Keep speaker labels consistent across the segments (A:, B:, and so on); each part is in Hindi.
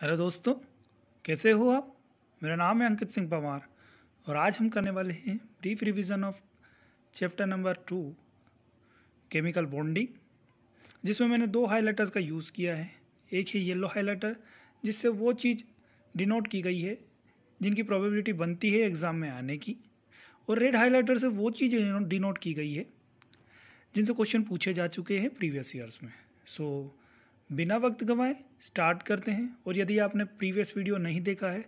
A: हेलो दोस्तों कैसे हो आप मेरा नाम है अंकित सिंह पवार और आज हम करने वाले हैं brief revision of chapter number two chemical bonding जिसमें मैंने दो हाईलाइटर्स का यूज़ किया है एक है येलो हाईलाइटर जिससे वो चीज़ डिनोट की गई है जिनकी प्रोबेबिलिटी बनती है एग्ज़ाम में आने की और रेड हाईलाइटर से वो चीज़ डिनोट की गई है जिनसे क्वेश्चन पूछे जा चुके हैं प्रीवियस ईयर्स में सो so, बिना वक्त गंवाए स्टार्ट करते हैं और यदि आपने प्रीवियस वीडियो नहीं देखा है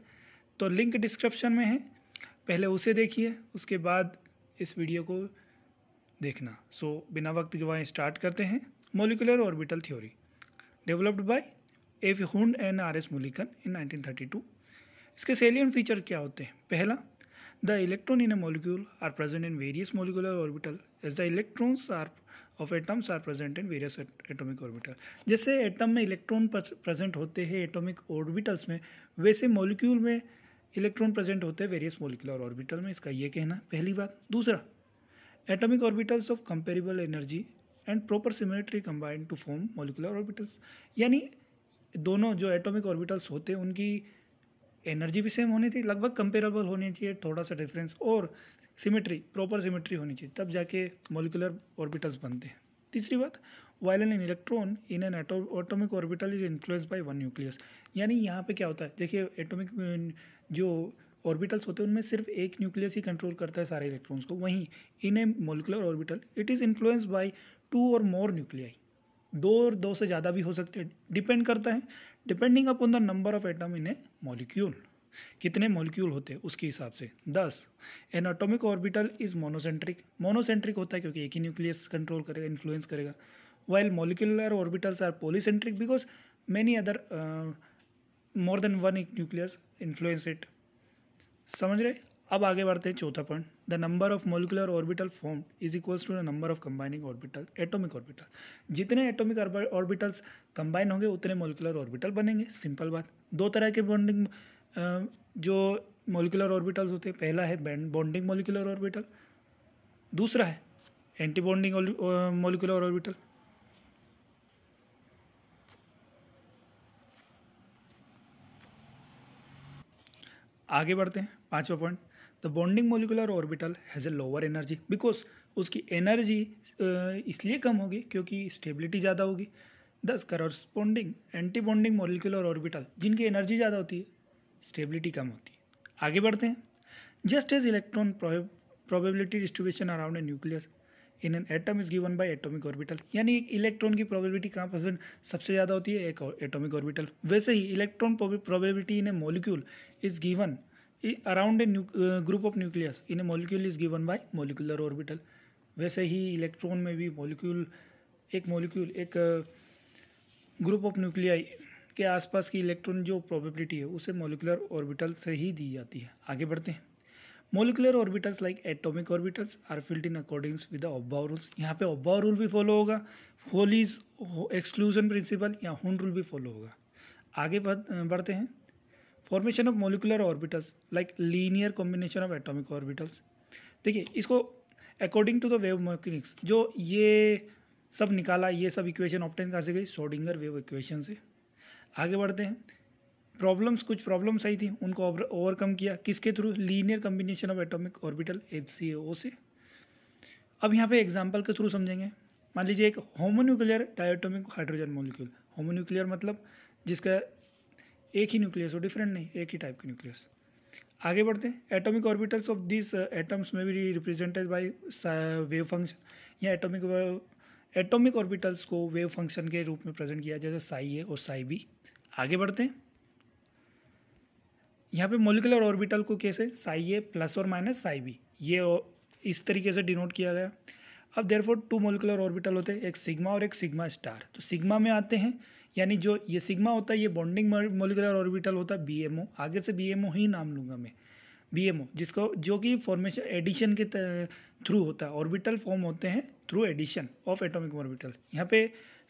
A: तो लिंक डिस्क्रिप्शन में है पहले उसे देखिए उसके बाद इस वीडियो को देखना सो बिना वक्त गंवाए स्टार्ट करते हैं molecular orbital theory developed by F Hund and R S Mulliken in nineteen इसके सेलियन फीचर क्या होते हैं पहला the electron in a molecule are present in various molecular orbital as the electrons are of atoms are present in various atomic orbital जैसे एटम में इलेक्ट्रॉन प्रेजेंट होते हैं एटॉमिक ऑर्बिटल्स में वैसे मॉलिक्यूल में इलेक्ट्रॉन प्रेजेंट होते हैं वेरियस मोलिकुलर ऑर्बिटल में इसका ये कहना पहली बात दूसरा atomic orbitals of comparable energy and proper symmetry combined to form molecular orbitals यानी दोनों जो एटॉमिक ऑर्बिटल्स होते हैं उनकी एनर्जी भी सेम होनी चाहिए लगभग कंपेरेबल होनी चाहिए थोड़ा सा डिफरेंस और सिमेट्री प्रॉपर सिमेट्री होनी चाहिए तब जाके मोलिकुलर ऑर्बिटल्स बनते हैं तीसरी बात while an electron in an atomic orbital is influence by one nucleus यानी यहाँ पे क्या होता है देखिए एटोमिक जो ऑर्बिटल्स होते हैं उनमें सिर्फ एक न्यूक्लियस ही कंट्रोल करता है सारे इलेक्ट्रॉन्स को वहीं in a molecular orbital it is influence by two और मोर न्यूक्लियाई दो और दो से ज़्यादा भी हो सकते हैं डिपेंड करता है depending upon the number of atom in a molecule कितने मोलिक्यूल होते हैं उसके हिसाब से thus an atomic orbital is monocentric monocentric होता है क्योंकि एक ही न्यूक्लियस कंट्रोल करेगा इन्फ्लुएंस करेगा while molecular orbitals are polycentric because many other more than one एक न्यूक्लियस इन्फ्लुएंस इट समझ रहे अब आगे बढ़ते हैं चौथा point the number of molecular orbital form is equals to the number of combining orbital atomic orbital जितने एटोमिक ऑर्बिटल्स कंबाइन होंगे उतने मोलिकुलर ऑर्बिटल बनेंगे सिंपल बात दो तरह के बॉन्डिंग जो मोलिकुलर ऑर्बिटल्स होते हैं पहला है बॉन्डिंग मोलिकुलर ऑर्बिटल दूसरा है एंटी बॉन्डिंग मोलिकुलर ऑर्बिटल आगे बढ़ते हैं पांचवा point the bonding molecular orbital has a lower energy because उसकी एनर्जी इसलिए कम होगी क्योंकि स्टेबिलिटी ज़्यादा होगी thus corresponding anti bonding molecular orbital जिनकी एनर्जी ज़्यादा होती है स्टेबिलिटी कम होती है आगे बढ़ते हैं just as electron probability distribution around a nucleus in an atom is given by atomic orbital यानी एक इलेक्ट्रॉन की प्रोबेबिलिटी कहाँ परसेंट सबसे ज़्यादा होती है एक एटॉमिक ऑर्बिटल वैसे ही electron probability in a molecule is given around a group of nucleus in a molecule is given by molecular orbital वैसे ही इलेक्ट्रॉन में भी मोलिक्यूल एक मोलिक्यूल एक ग्रुप ऑफ न्यूक्लियाई के आसपास की इलेक्ट्रॉन जो प्रोबेबिलिटी है उसे मोलिकुलर ऑर्बिटल से ही दी जाती है आगे बढ़ते हैं molecular orbitals like atomic orbitals are filled in accordings with the rules यहाँ पे ओब्बा रूल भी फॉलो होगा होलीज एक्सक्लूजन प्रिंसिपल या हुन रूल भी फॉलो होगा आगे बढ़ते हैं formation of molecular orbitals like linear combination of atomic orbitals देखिए इसको according to the wave mechanics जो ये सब निकाला ये सब इक्वेशन ऑप्टेन कहाँ से गई शोडिंगर वेव इक्वेशन से आगे बढ़ते हैं प्रॉब्लम्स कुछ प्रॉब्लम्स आई थी उनको ओवरकम किया किसके through linear combination of atomic orbital H से अब यहाँ पे एग्जाम्पल के थ्रू समझेंगे मान लीजिए एक homonuclear diatomic hydrogen molecule homonuclear मतलब जिसका एक ही न्यूक्लियस हो डिफरेंट नहीं एक ही टाइप के न्यूक्लियस आगे बढ़ते हैं atomic orbitals of this atoms में भी रिप्रेजेंटेड बाय वेव फंक्शन या एटॉमिक एटॉमिक ऑर्बिटल्स को वेव फंक्शन के रूप में प्रेजेंट किया जैसे साई ए और साई बी आगे बढ़ते हैं यहाँ पे मोलिकुलर ऑर्बिटल को कैसे साई ए प्लस और माइनस साई बी ये इस तरीके से डिनोट किया गया अब therefore two molecular orbital होते हैं एक सिग्मा और एक सिग्मा स्टार तो सिग्मा में आते हैं यानी जो ये सिग्मा होता है ये बॉन्डिंग मोलिकुलर ऑर्बिटल होता है बी एम ओ आगे से बी एम ओ ही नाम लूँगा मैं बी एम ओ जिसको जो कि फॉर्मेशन एडिशन के थ्रू होता है ऑर्बिटल फॉर्म होते हैं through addition of atomic orbital यहाँ पे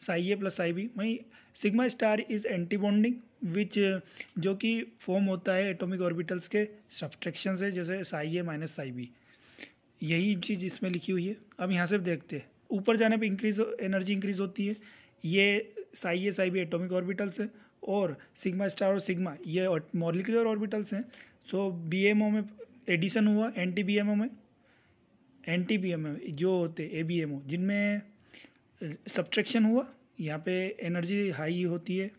A: psi A plus I B वहीं sigma star is anti bonding which जो कि फॉर्म होता है एटॉमिक ऑर्बिटल्स के सब्सट्रैक्शन से जैसे psi A minus psi B यही चीज़ इसमें लिखी हुई है अब यहाँ से देखते हैं ऊपर जाने पे इंक्रीज एनर्जी इंक्रीज होती है ये psi A psi B atomic orbitals है और सिग्मा स्टार और सिग्मा ये मॉलिकुलर ऑर्बिटल्स हैं सो बी एम ओ में एडिशन हुआ एंटी बी एम ओ में एन टी बी एम जो होते ए बी एम ओ जिनमें सब्ट्रैक्शन हुआ यहाँ पे एनर्जी हाई होती है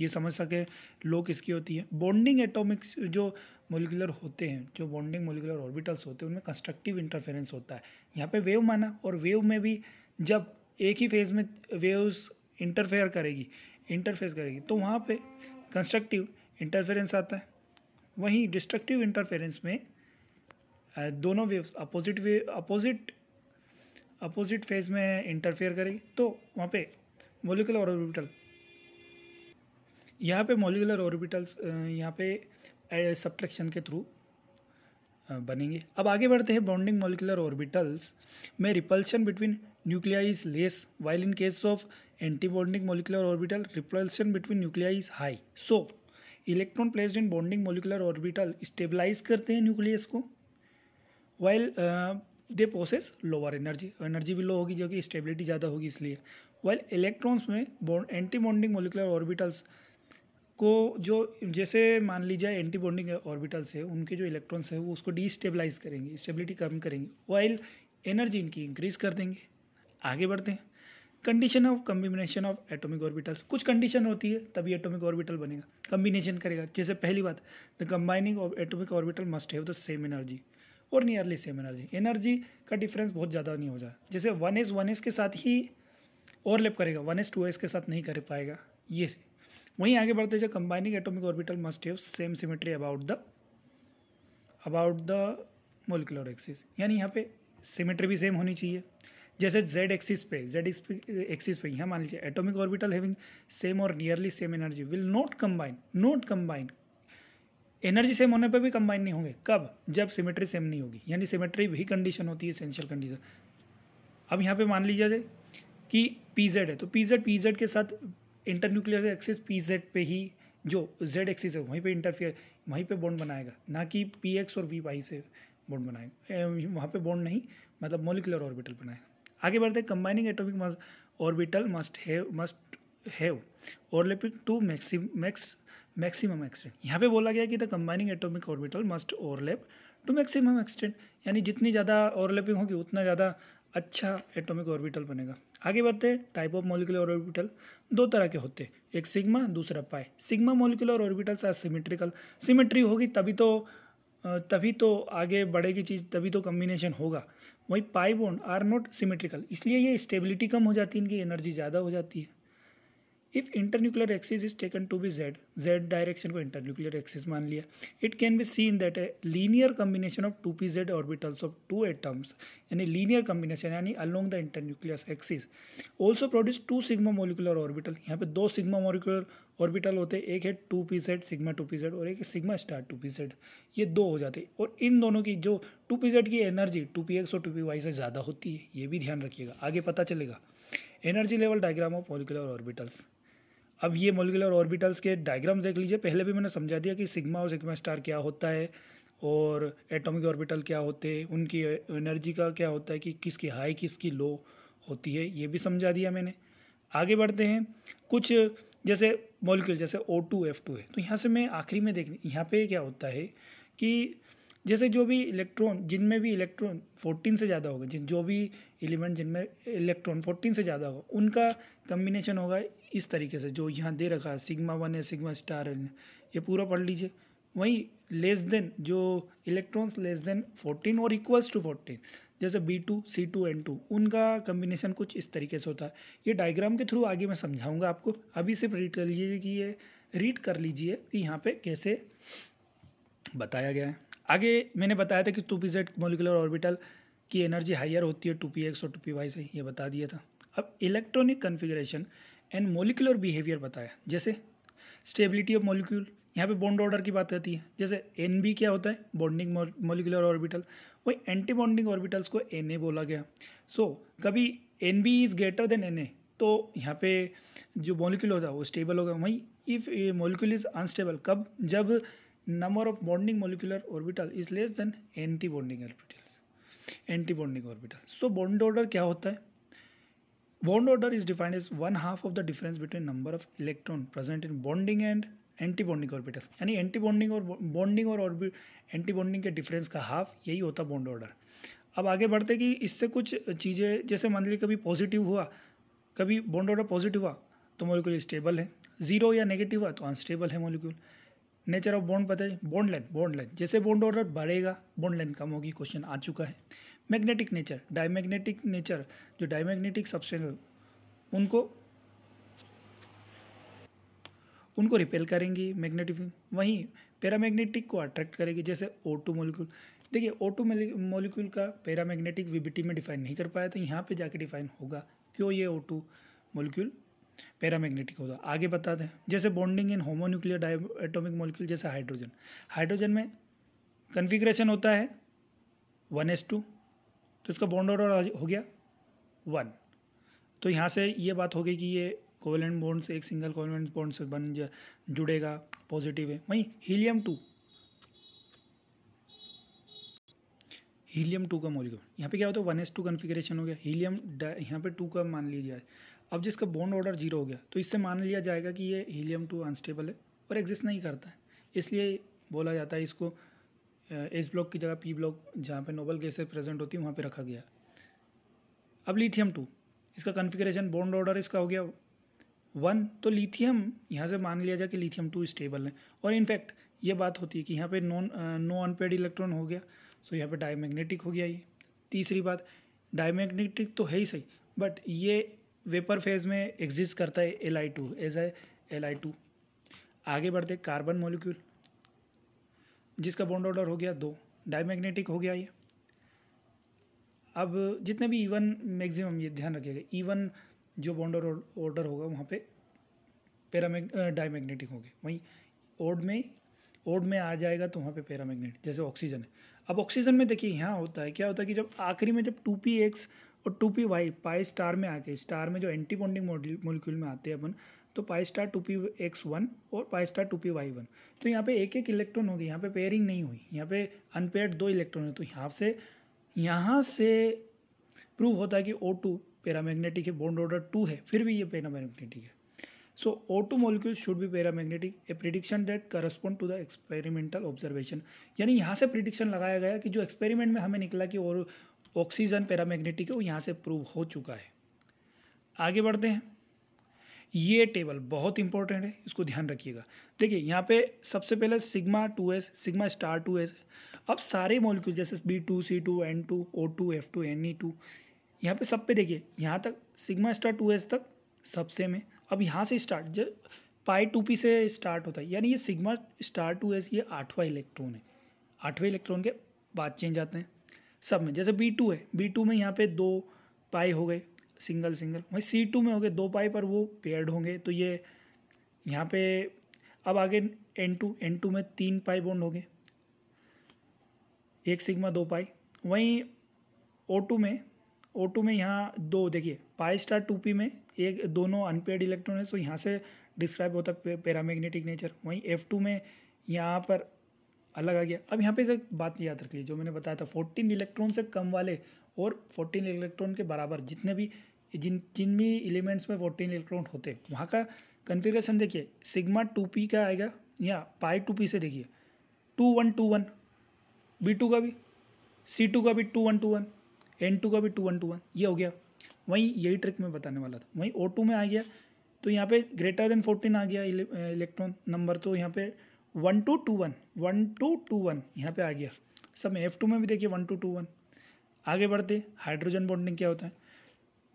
A: ये समझ सके लो किसकी होती है बॉन्डिंग एटॉमिक जो मोलिकुलर होते हैं जो बॉन्डिंग मोलिकुलर ऑर्बिटल्स होते हैं उनमें कंस्ट्रक्टिव इंटरफेरेंस होता है यहाँ पे वेव माना और वेव में भी जब एक ही फेज में वेव्स इंटरफेयर करेगी इंटरफेस करेगी तो वहाँ पे कंस्ट्रक्टिव इंटरफेरेंस आता है वहीं डिस्ट्रक्टिव इंटरफेरेंस में दोनों waves opposite way opposite opposite phase में इंटरफेयर करेगी तो वहाँ पे मोलिकुलर ऑर्बिटल यहाँ पे मोलिकुलर ऑर्बिटल्स यहाँ पे सब्ट्रैक्शन के थ्रू बनेंगे अब आगे बढ़ते हैं बॉन्डिंग मोलिकुलर ऑर्बिटल्स में repulsion between nuclei is less while in case of anti bonding molecular orbital repulsion between nuclei is high so electron placed in bonding molecular orbital stabilize करते हैं न्यूक्लियस को while they process lower energy energy भी लो होगी जो कि स्टेबिलिटी ज़्यादा होगी इसलिए वाइल इलेक्ट्रॉन्स में bond anti bonding molecular orbitals को जो जैसे मान लीजिए एंटी बॉन्डिंग ऑर्बिटल्स है उनके जो इलेक्ट्रॉन्स हैं वो उसको डिस्टेबलाइज करेंगे स्टेबिलिटी कम करेंगे वाइल एनर्जी इनकी इंक्रीज कर देंगे आगे बढ़ते हैं condition of combination of atomic orbitals कुछ कंडीशन होती है तभी एटॉमिक ऑर्बिटल बनेगा कम्बिनेशन करेगा जैसे पहली बात the combining of atomic orbital must have the same energy और नियरली सेम एनर्जी एनर्जी का डिफरेंस बहुत ज़्यादा नहीं हो जाए जैसे वन एस वन एस के साथ ही ओवरलेप करेगा वन एस टू एस के साथ नहीं कर पाएगा ये वहीं आगे बढ़ते जाए combining atomic orbital must have same symmetry about the about the molecular axis यानी यहाँ पे सिमेट्री भी सेम होनी चाहिए जैसे जेड एक्सिस पे जेड एक्सिस पे यहाँ मान लीजिए एटॉमिक ऑर्बिटल हैविंग सेम और nearly same energy will not combine not combine energy same होने पर भी कंबाइन नहीं होंगे कब जब सिमेट्री सेम नहीं होगी यानी सिमेट्री भी कंडीशन होती है इसेंशियल कंडीशन अब यहाँ पे मान लीजिए कि पी जेड है तो पी जेड पी जेड के साथ इंटरन्यूक्लियर एक्सिस जेड पे ही जो जेड एक्सिस है वहीं पे इंटरफियर वहीं पे बॉन्ड बनाएगा ना कि पी एक्स और वी वाई से बॉन्ड बनाएगा वहाँ पे बॉन्ड नहीं मतलब मोलिकुलर ऑर्बिटल बनाएगा आगे बढ़ते हैं combining atomic orbital must have must have overlapping to maxim max maximum extent यहाँ पे बोला गया कि the combining atomic orbital must overlap to maximum extent यानी जितनी ज़्यादा ओवरलैपिंग होगी उतना ज़्यादा अच्छा एटॉमिक ऑर्बिटल बनेगा आगे बढ़ते हैं टाइप ऑफ मोलिकुलर ऑर्बिटल दो तरह के होते हैं एक सिग्मा दूसरा pi sigma molecular orbitals are symmetrical symmetry होगी तभी तो तभी तो आगे बढ़ेगी चीज़ तभी तो कम्बिनेशन होगा वही pi bond are not symmetrical इसलिए ये स्टेबिलिटी कम हो जाती है इनकी एनर्जी ज़्यादा हो जाती है if internuclear axis is taken to be Z Z direction को इंटरन्यूक्लियर एक्सिस मान लिया it can be seen that a linear combination of two P Z orbitals of two atoms यानी लीनियर कम्बिनेशन यानी along the internuclear axis also produce two sigma molecular orbital यहाँ पे दो सिग्मा मोलिकुलर ऑर्बिटल होते हैं एक है two P Z sigma two P Z और एक है sigma star two P Z ये दो हो जाते हैं और इन दोनों की जो टू पी जेड की एनर्जी टू पी एक्स और टू पी वाई से ज़्यादा होती है ये भी ध्यान रखिएगा आगे पता चलेगा energy level diagram of molecular orbitals अब ये मोलिकुलर ऑर्बिटल्स के डायग्राम देख लीजिए पहले भी मैंने समझा दिया कि सिग्मा और सिग्मा स्टार क्या होता है और एटॉमिक ऑर्बिटल क्या होते हैं उनकी एनर्जी का क्या होता है कि किसकी हाई किसकी लो होती है ये भी समझा दिया मैंने आगे बढ़ते हैं कुछ जैसे मॉलिक्यूल जैसे ओ टू एफ टू है तो यहाँ से मैं आखिरी में देख यहाँ पे क्या होता है कि जैसे जो भी इलेक्ट्रॉन जिनमें भी इलेक्ट्रॉन फोर्टीन से ज़्यादा होगा जिन जो भी एलिमेंट जिनमें इलेक्ट्रॉन फोर्टीन से ज़्यादा होगा उनका कम्बिनेशन होगा इस तरीके से जो यहाँ दे रखा है सिग्मा वन है सिग्मा स्टार है ये पूरा पढ़ लीजिए वहीं लेस देन जो इलेक्ट्रॉन्स लेस देन फोर्टीन और इक्वल्स टू फोर्टीन जैसे B two C two N two उनका कम्बिनेशन कुछ इस तरीके से होता है ये डायग्राम के थ्रू आगे मैं समझाऊंगा आपको अभी सिर्फ रीड कर लीजिए कि ये रीड कर लीजिए कि यहाँ पे कैसे बताया गया है आगे मैंने बताया था कि two P Z molecular orbital की एनर्जी हाइयर होती है टू पी एक्स और टू पी वाई से ये बता दिया था अब electronic configuration and molecular behaviour बताया जैसे स्टेबिलिटी ऑफ मोलिक्यूल यहाँ पे बॉन्ड ऑर्डर की बात रहती है जैसे एन बी क्या होता है बॉन्डिंग मोलिकुलर ऑर्बिटल वही एंटी बॉन्डिंग ऑर्बिटल्स को एन ए बोला गया सो so, कभी N B is greater than N A तो यहाँ पे जो मोलिक्यूल होता है वो स्टेबल होगा वहीं इफ़ मोलिक्यूल इज़ अनस्टेबल कब जब number of bonding molecular orbital is less than anti bonding orbitals anti bonding orbital so bond order क्या होता है bond order is defined as one half of the difference between number of electron present in bonding and anti bonding orbital यानी एंटी बॉन्डिंग और बॉन्डिंग और ऑर्बिट एंटी बॉन्डिंग के डिफरेंस का हाफ यही होता बॉन्ड ऑर्डर अब आगे बढ़ते कि इससे कुछ चीज़ें जैसे मान लीजिए कभी पॉजिटिव हुआ कभी बॉन्ड ऑर्डर पॉजिटिव हुआ तो मॉलिक्यूल स्टेबल है जीरो या नेगेटिव हुआ तो अनस्टेबल है मॉलिक्यूल नेचर ऑफ बॉन्ड है बॉन्ड लेंथ बॉन्ड लेंथ जैसे बॉन्ड ऑर्डर बढ़ेगा बॉन्ड लेंथ कम होगी क्वेश्चन आ चुका है मैग्नेटिक नेचर डायमैग्नेटिक नेचर जो डायमैग्नेटिक सब्सटेंस उनको उनको रिपेल करेंगी मैग्नेटिक वहीं पैरामैग्नेटिक को अट्रैक्ट करेगी जैसे ओ टू मोलिक्यूल देखिए ओ टू मोलिक्यूल का पैरामैग्नेटिक विबिटी में डिफाइन नहीं कर पाया तो यहाँ पे जाके डिफाइन होगा क्यों ये ओ टू मोलिक्यूल पैरामैग्नेटिक है आगे बताते हैं जैसे bonding in homonuclear diatomic molecule जैसे हाइड्रोजन हाइड्रोजन में कन्फिग्रेशन होता है वन एस टू तो इसका बॉन्ड ऑर्डर हो गया वन तो यहाँ से ये बात हो गई कि ये कोवेलेंट बॉन्ड्स एक सिंगल कोवेलेंट बॉन्ड से बन जुड़ेगा पॉजिटिव है वहीं हीलियम टू हीलियम टू का मोलिक्यूल यहाँ पे क्या होता है वन एस टू कन्फिग्रेशन हो गया हीलियम यहाँ पे टू का मान लीजिए अब जिसका बॉन्ड ऑर्डर जीरो हो गया तो इससे मान लिया जाएगा कि ये हीलियम टू अनस्टेबल है और एग्जिस्ट नहीं करता है इसलिए बोला जाता है इसको एस ब्लॉक की जगह पी ब्लॉक जहाँ पे नोबल गैसे प्रेजेंट होती है वहाँ पे रखा गया अब लिथियम टू इसका कन्फिग्रेशन बॉन्ड ऑर्डर इसका हो गया वन तो लिथियम यहाँ से मान लिया जाए कि लिथियम टू स्टेबल है और इनफैक्ट ये बात होती है कि यहाँ पे नॉन नो अनपेड इलेक्ट्रॉन हो गया सो यहाँ पे डायमैग्नेटिक हो गया ये तीसरी बात डायमैग्नेटिक तो है ही सही बट ये वेपर फेज में एग्जिस्ट करता है L I two as a L I two आगे बढ़ते कार्बन मोलिक्यूल जिसका बॉन्ड ऑर्डर हो गया दो डायमैग्नेटिक हो गया ये अब जितने भी इवन e मैक्सिमम ये ध्यान रखिएगा इवन e जो बॉन्ड ऑर्डर होगा वहाँ पे पैरामैग डायमैग्नेटिक हो गए वहीं ओड में ओड में आ जाएगा तो वहाँ पे पैरामैग्नेटिक जैसे ऑक्सीजन है अब ऑक्सीजन में देखिए यहाँ होता है क्या होता है कि जब आखिरी में जब टू पी एक्स और two P Y pi star में आके स्टार में जो एंटी बॉन्डिंग मोलिक्यूल में आते हैं अपन तो pi star two P X one और pi star two P Y one तो यहाँ पे एक एक इलेक्ट्रॉन होगी यहाँ पे पेयरिंग नहीं हुई यहाँ पे अनपेयर्ड दो इलेक्ट्रॉन है तो यहाँ से यहाँ से प्रूव होता है कि ओ टू पैरामैग्नेटिक है बॉन्ड ऑर्डर टू है फिर भी ये पैरामैग्नेटिक है so two molecule should should be magnetic a prediction that correspond to the experimental observation यानी यहाँ से प्रिडिक्शन लगाया गया कि जो एक्सपेरिमेंट में हमें निकला कि और ऑक्सीजन पैरामैग्नेटिक है वो यहाँ से प्रूव हो चुका है आगे बढ़ते हैं ये टेबल बहुत इंपॉर्टेंट है इसको ध्यान रखिएगा देखिए यहाँ पे सबसे पहले sigma two S sigma star two S अब सारे मॉलिक्यूल जैसे B two C two N two O two F two N E two यहाँ पे सब पे देखिए यहाँ तक सिग्मा स्टार टू एस तक सबसे में अब यहाँ से स्टार्ट जब पाई टू पी से स्टार्ट होता है यानी ये सिग्मा स्टार टू एस ये आठवां इलेक्ट्रॉन है आठवें इलेक्ट्रॉन के बाद चेंज आते हैं सब में जैसे बी टू है बी टू में यहाँ पे दो पाई हो गए सिंगल सिंगल वहीं सी टू में हो गए दो पाई पर वो पेयर्ड होंगे तो ये यहाँ पे अब आगे एन टू एन टू में तीन पाई बॉन्ड हो गए एक सिग्मा दो पाई वहीं ओ टू में ओ टू में यहाँ दो देखिए पाई स्टार टू पी में एक दोनों अनपेड इलेक्ट्रॉन है सो यहाँ से डिस्क्राइब होता है पैरामैग्नेटिक नेचर वहीं एफ टू में यहाँ पर अलग आ गया अब यहाँ पे एक बात याद रख लीजिए जो मैंने बताया था फोर्टीन इलेक्ट्रॉन से कम वाले और फोर्टीन इलेक्ट्रॉन के बराबर जितने भी जिन जिन भी एलिमेंट्स में फोर्टीन इलेक्ट्रॉन होते वहाँ का कन्फिग्रेशन देखिए सिग्मा टू पी का आएगा या पाई टू पी से देखिए two one two one B two का भी सी टू का भी two one two one N two का भी टू वन टू वन ये हो गया वहीं यही ट्रिक मैं बताने वाला था वहीं ओ टू में आ गया तो यहाँ पे ग्रेटर देन फोर्टीन आ गया इलेक्ट्रॉन नंबर तो यहाँ पे one two two one one two two one यहाँ पे आ गया सब में एफ टू में भी देखिए वन टू टू वन आगे बढ़ते हाइड्रोजन बॉन्डिंग क्या होता है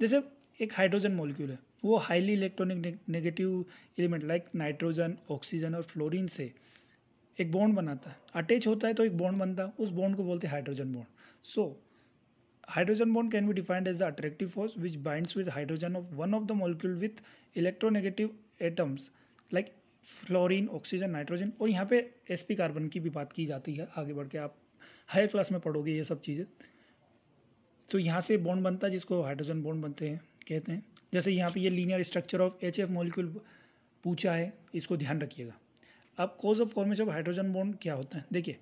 A: जैसे एक हाइड्रोजन मोलिक्यूल है वो highly electronic negative element like nitrogen oxygen और फ्लोरीन से एक बॉन्ड बनाता है अटैच होता है तो एक बॉन्ड बनता है उस बॉन्ड को बोलते हैं hydrogen bond so hydrogen bond can be defined as the attractive force which binds with hydrogen of one of the molecule with electronegative atoms like fluorine oxygen nitrogen और यहाँ पे एस पी कार्बन की भी बात की जाती है आगे बढ़ के आप हायर क्लास में पढ़ोगे ये सब चीज़ें तो यहाँ से बॉन्ड बनता है जिसको हाइड्रोजन बॉन्ड बनते हैं कहते हैं जैसे यहाँ पे ये linear structure of H F molecule पूछा है इसको ध्यान रखिएगा अब cause of formation of hydrogen bond क्या होता है देखिए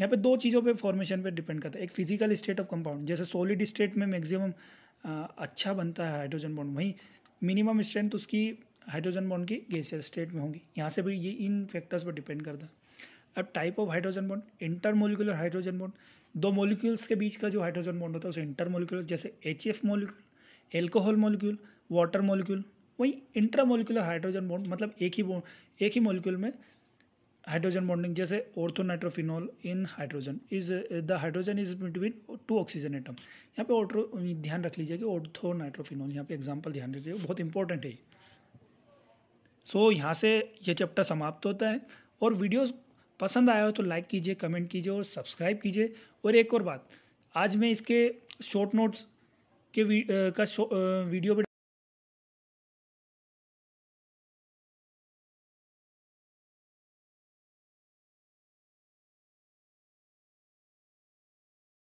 A: यहाँ पे दो चीज़ों पे फॉर्मेशन पे डिपेंड करता है एक फिजिकल स्टेट ऑफ कंपाउंड जैसे सॉलिड स्टेट में मैक्सिमम अच्छा बनता है हाइड्रोजन बॉन्ड वहीं मिनिमम स्ट्रेंथ उसकी हाइड्रोजन बॉन्ड की गैसियस स्टेट में होंगी यहाँ से भी ये इन फैक्टर्स पर डिपेंड करता है अब type of hydrogen bond intermolecular hydrogen bond दो मोलिक्यूल्स के बीच का जो हाइड्रोजन बॉन्ड होता है उसे मोलिकुलर जैसे H F molecule alcohol molecule water molecule वहीं मोलिकुलर हाइड्रोजन बॉन्ड मतलब एक ही बॉन्ड एक ही मोलिक्यूल में हाइड्रोजन बॉन्डिंग जैसे orthonitrophenol in hydrogen is the hydrogen is between two oxygen atom यहाँ पे ऑर्थो ध्यान रख लीजिए कि ऑर्थोनाइट्रोफिनॉल यहाँ पे एग्जांपल ध्यान रखिए बहुत इंपॉर्टेंट है सो so, यहाँ से ये चैप्टर समाप्त होता है और वीडियो पसंद आया हो तो लाइक कीजिए कमेंट कीजिए और सब्सक्राइब कीजिए और एक और बात आज मैं इसके शॉर्ट नोट्स के वी, आ, का वीडियो